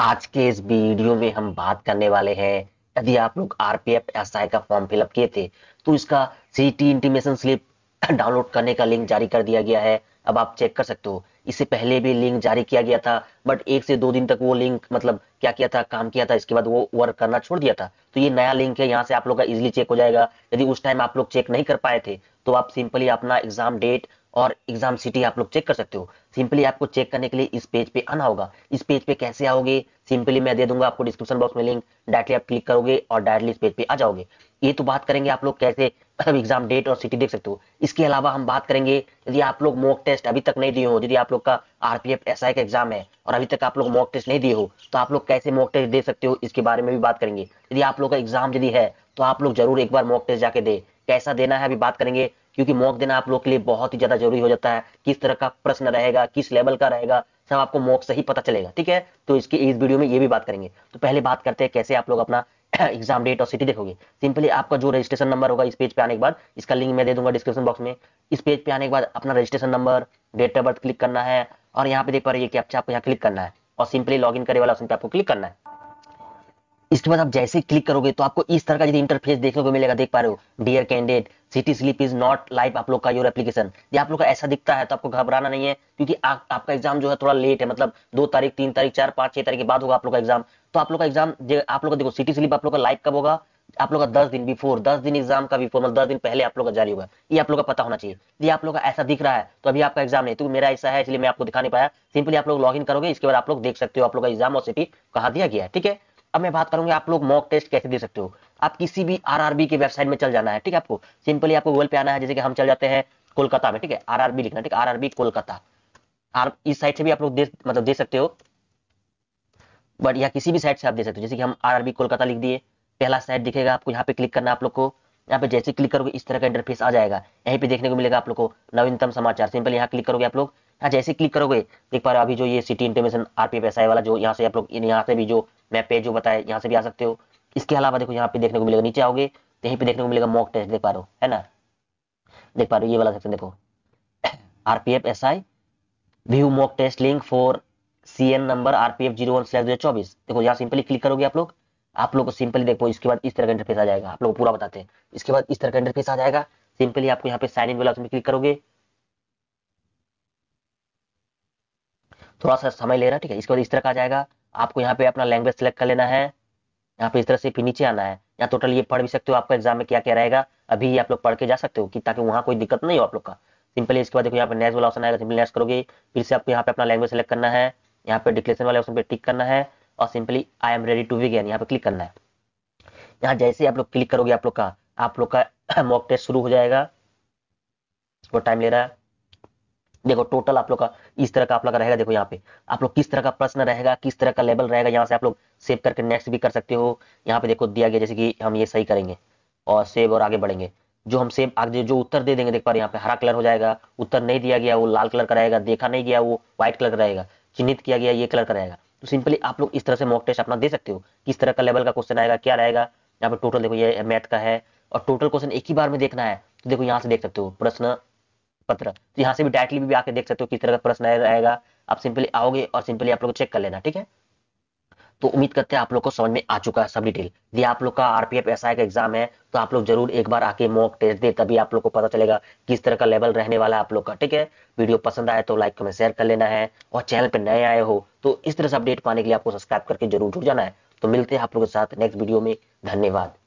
आज के इस वीडियो में हम बात करने वाले हैं यदि आप लोग आरपीएफ एसआई का फॉर्म फिलअप किए थे तो इसका सीटी इंटीमेशन स्लिप डाउनलोड करने का लिंक जारी कर दिया गया है अब आप चेक कर सकते हो इससे पहले भी लिंक जारी किया गया था बट एक से दो दिन तक वो लिंक मतलब क्या किया था काम किया था इसके बाद वो वर्क करना छोड़ दिया था तो ये नया लिंक है यहाँ से आप लोग का इजिली चेक हो जाएगा यदि उस टाइम आप लोग चेक नहीं कर पाए थे तो आप सिंपली अपना एग्जाम डेट और एग्जाम सिटी आप लोग चेक कर सकते हो सिंपली आपको चेक करने के लिए इस पेज पे आना होगा इस पेज पे कैसे आओगे सिंपली मैं दे दूंगा आपको डिस्क्रिप्शन बॉक्स में लिंक डायरेक्टली आप क्लिक करोगे और डायरेक्टली इस पेज पे आ जाओगे ये तो बात करेंगे आप लोग कैसे मतलब एग्जाम डेट और सिटी देख सकते हो इसके अलावा हम बात करेंगे यदि आप लोग मॉक टेस्ट अभी तक नहीं दिए हो यदि आप लोग का आरपीएफ एस का एग्जाम है और अभी तक आप लोग मॉक टेस्ट नहीं दिए हो तो आप लोग कैसे मॉक टेस्ट दे सकते हो इसके बारे में भी बात करेंगे यदि आप लोग का एग्जाम यदि है तो आप लोग जरूर एक बार मॉक टेस्ट जाके दे कैसा देना है अभी बात करेंगे क्योंकि मॉक देना आप लोग के लिए बहुत ही ज्यादा जरूरी हो जाता है किस तरह का प्रश्न रहेगा किस लेवल का रहेगा सब आपको मॉक से ही पता चलेगा ठीक है तो इसके इस वीडियो में ये भी बात करेंगे तो पहले बात करते हैं कैसे आप लोग अपना एग्जाम डेट और सिटी देखोगे सिंपली आपका जो रजिस्ट्रेशन नंबर होगा इस पेज पे आने के बाद इसका लिंक मैं दे दूंगा डिस्क्रिप्शन बॉक्स में इस पेज पे आने के बाद अपना registration number date of birth click करना है और यहाँ पे देख पा रही है कि आपको यहाँ क्लिक करना है और सिंपली लॉग इन करे वाला पे आपको क्लिक करना है इसके बाद आप जैसे क्लिक करोगे तो आपको इस तरह का यदि इंटरफेस देखने को मिलेगा देख पा रहे हो dear candidate city slip is not live आप लोग का योर एप्लीकेशन ये आप लोग का ऐसा दिखता है तो आपको घबराना नहीं है क्योंकि आ, आपका एग्जाम जो है थोड़ा लेट है मतलब दो तारीख तीन तारीख चार पांच छह तारीख के बाद होगा आप लोग का एग्जाम तो आप लोग का एग्जाम आप लोग का देखो सिटी स्लीप आप लोग का लाइव कब होगा आप लोग का दस दिन बिफोर दस दिन एग्जाम का बिफोर मतलब दस दिन पहले आप लोग का जारी होगा ये आप लोग का पता होना चाहिए ये आप लोग का ऐसा दिख रहा है तो अभी आपका एग्जाम नहीं तो मेरा ऐसा है इसलिए मैं आपको दिखा नहीं पाया सिंपली आप लोग लॉग इन करोगे इसके बाद आप लोग देख सकते हो आप लोग का एग्जाम और सिटी कहा दिया गया है ठीक है अब मैं बात करूंगी आप लोग मॉक टेस्ट कैसे दे सकते हो आप किसी भी आरआरबी की वेबसाइट में चल जाना है ठीक है आपको सिंपली आपको गूगल पे आना है जैसे कि हम चल जाते हैं कोलकाता में ठीक है आरआरबी लिखना ठीक है आरआरबी कोलकाता आर इस साइट से भी आप लोग दे मतलब दे सकते हो बट या किसी भी साइट से आप दे सकते हो जैसे कि हम आरआरबी कोलकाता लिख दिए पहला साइट दिखेगा आपको यहाँ पे क्लिक करना आप लोग को यहाँ पे जैसे क्लिक करोगे इस तरह का इंटरफेस आ जाएगा यहीं पे देखने को मिलेगा आप लोग को नवीनतम समाचार सिंपल यहाँ क्लिक करोगे आप लोग यहाँ जैसे क्लिक करोगे देख पा रहे हो अभी जो ये सिटी इंटरमेशन आरपीएफ एसआई वाला जो यहाँ से आप लोग यहाँ से भी जो मैप पेज जो बताए यहाँ से भी आ सकते हो इसके अलावा देखो यहाँ पे देखने को मिलेगा नीचे आओगे तो यहीं पे देखने को मिलेगा मॉक टेस्ट देख पा रहे हो है ना देख पा रहे हो ये वाला सेक्शन देखो RPF S I view mock test link for C N number RPF zero one slash दो चौबीस देखो यहाँ सिंपली क्लिक करोगे आप लोग आप लोग को सिंपली देखो इसके बाद इस तरह का इंटरफेस आ जाएगा आप लोग पूरा बताते हैं इसके बाद इस तरह का इंटरफेस आ जाएगा सिंपली आपको यहाँ पे साइन इन वाला उसमें क्लिक करोगे थोड़ा सा समय ले रहा है ठीक है इसके बाद इस तरह का आ जाएगा आपको यहाँ पे अपना लैंग्वेज सेलेक्ट कर लेना है यहाँ पे इस तरह से फिर नीचे आना है यहाँ टोटल ये पढ़ भी सकते हो आपका एग्जाम में क्या क्या रहेगा अभी आप लोग पढ़ के जा सकते हो कि ताकि वहाँ कोई दिक्कत नहीं हो आप लोग का सिंपली इसके बाद देखो यहाँ पे नेक्स्ट वाला ऑप्शन आएगा सिंपली नेक्स्ट करोगे फिर से आपको यहाँ पे अपना लैंग्वेज सेलेक्ट करना है यहाँ पे डिक्लेशन वाले ऑप्शन पे टिक करना है और simply I am ready to begin यहाँ पे क्लिक करना है यहाँ जैसे आप लोग क्लिक करोगे आप लोग का आप लोग का मॉक टेस्ट शुरू हो जाएगा वो टाइम ले रहा है देखो टोटल आप लोग का इस तरह का आप लोग का रहेगा देखो यहाँ पे आप लोग किस तरह का प्रश्न रहेगा किस तरह का लेवल रहेगा यहाँ से आप लोग सेव करके नेक्स्ट भी कर सकते हो यहाँ पे देखो दिया गया जैसे कि हम ये सही करेंगे और सेव और आगे बढ़ेंगे जो हम सेव आगे जो उत्तर दे देंगे देख पा रहे यहाँ पे हरा कलर हो जाएगा उत्तर नहीं दिया गया वो लाल कलर का रहेगा देखा नहीं गया वो व्हाइट कलर का रहेगा चिन्हित किया गया ये कलर का रहेगा तो सिंपली आप लोग इस तरह से मॉक टेस्ट अपना दे सकते हो किस तरह का लेवल का क्वेश्चन आएगा क्या रहेगा यहाँ पे टोटल देखो ये मैथ का है और टोटल क्वेश्चन एक ही बार में देखना है तो देखो यहाँ से देख सकते हो प्रश्न पत्र तो यहाँ से भी डायरेक्टली भी आके देख सकते हो किस तरह का प्रश्न आएगा आप सिंपली आओगे और सिंपली आप लोग चेक कर लेना ठीक है तो उम्मीद करते हैं आप लोग को समझ में आ चुका है सब डिटेल यदि आप लोग का आरपीएफ एसआई का एग्जाम है तो आप लोग जरूर एक बार आके मॉक टेस्ट दे तभी आप लोग को पता चलेगा किस तरह का लेवल रहने वाला है आप लोग का ठीक है वीडियो पसंद आए तो लाइक कमेंट शेयर कर लेना है और चैनल पर नए आए हो तो इस तरह से अपडेट पाने के लिए आपको सब्सक्राइब करके जरूर जुड़ जाना है तो मिलते हैं आप लोगों के साथ नेक्स्ट वीडियो में धन्यवाद